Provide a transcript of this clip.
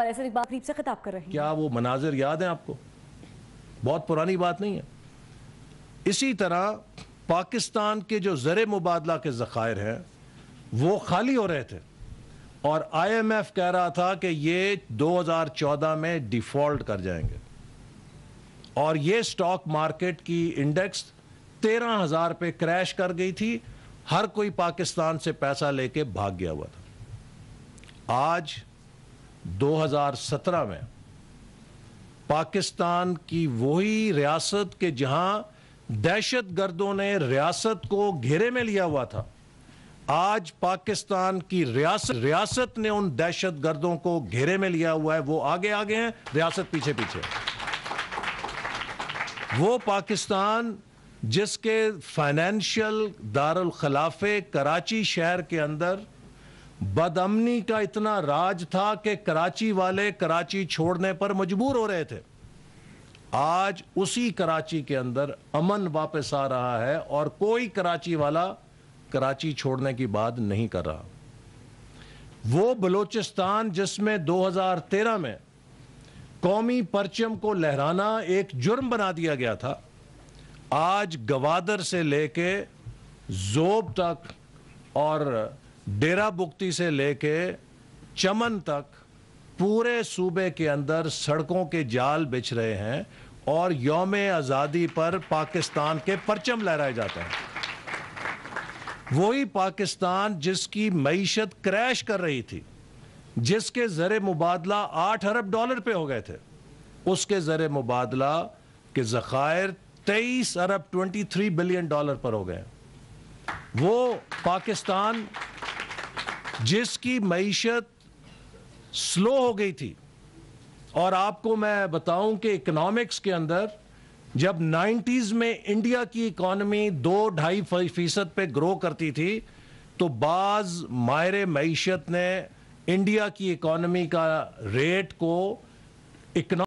अकबर ऐसे इकबाल करीब से खिताब कर रहे हैं क्या वो मनाजिर याद हैं आपको बहुत पुरानी बात नहीं है इसी तरह पाकिस्तान के जो ज़र मुबादला के ज़खायर हैं वो खाली हो रहे थे और आई एम एफ कह रहा था कि ये दो हज़ार चौदह में डिफ़ॉल्ट कर जाएंगे और ये स्टॉक मार्केट की इंडेक्स तेरह हज़ार पे क्रैश कर गई थी हर कोई पाकिस्तान से पैसा लेके भाग गया हुआ था आज 2017 में पाकिस्तान की वही रियासत के जहां दहशत गर्दों ने रियासत को घेरे में लिया हुआ था आज पाकिस्तान की रियासत रियासत ने उन दहशत गर्दों को घेरे में लिया हुआ है वो आगे आगे हैं रियासत पीछे पीछे वो पाकिस्तान जिसके फाइनेंशियल दारुल खिलाफे कराची शहर के अंदर बदमनी का इतना राज था कि कराची वाले कराची छोड़ने पर मजबूर हो रहे थे आज उसी कराची के अंदर अमन वापस आ रहा है और कोई कराची वाला कराची छोड़ने की बात नहीं कर रहा वो बलोचिस्तान जिसमें 2013 में कौमी परचम को लहराना एक जुर्म बना दिया गया था आज गवादर से लेके जोब तक और डेरा बुक्ती से लेके चमन तक पूरे सूबे के अंदर सड़कों के जाल बिछ रहे हैं और योम आज़ादी पर पाकिस्तान के परचम लहराए जाते हैं वही पाकिस्तान जिसकी मीशत क्रैश कर रही थी जिसके ज़र मुबादला आठ अरब डॉलर पे हो गए थे उसके ज़र मुबादला के ज़खायर तेईस अरब ट्वेंटी थ्री बिलियन डॉलर पर हो गए वो पाकिस्तान जिसकी मीशत स्लो हो गई थी और आपको मैं बताऊं कि इकोनॉमिक्स के अंदर जब 90s में इंडिया की इकोनॉमी दो ढाई फीसद पे ग्रो करती थी तो बाज मायरे मीशत ने इंडिया की इकॉनमी का रेट को इकोनॉमिक